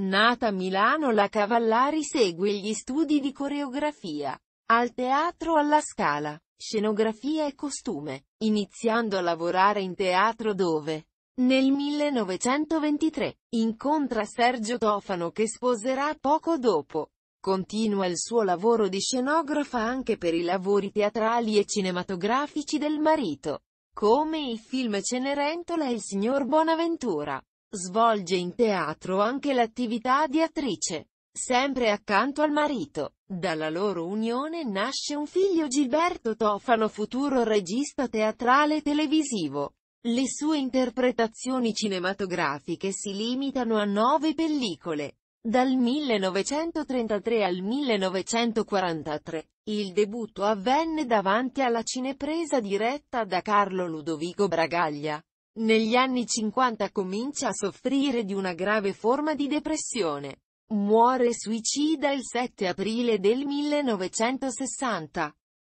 Nata a Milano la Cavallari segue gli studi di coreografia. Al teatro alla Scala, scenografia e costume, iniziando a lavorare in teatro dove, nel 1923, incontra Sergio Tofano che sposerà poco dopo. Continua il suo lavoro di scenografa anche per i lavori teatrali e cinematografici del marito, come il film Cenerentola e il signor Bonaventura. Svolge in teatro anche l'attività di attrice, sempre accanto al marito. Dalla loro unione nasce un figlio Gilberto Tofano futuro regista teatrale televisivo. Le sue interpretazioni cinematografiche si limitano a nove pellicole. Dal 1933 al 1943, il debutto avvenne davanti alla cinepresa diretta da Carlo Ludovico Bragaglia, negli anni 50 comincia a soffrire di una grave forma di depressione. Muore suicida il 7 aprile del 1960.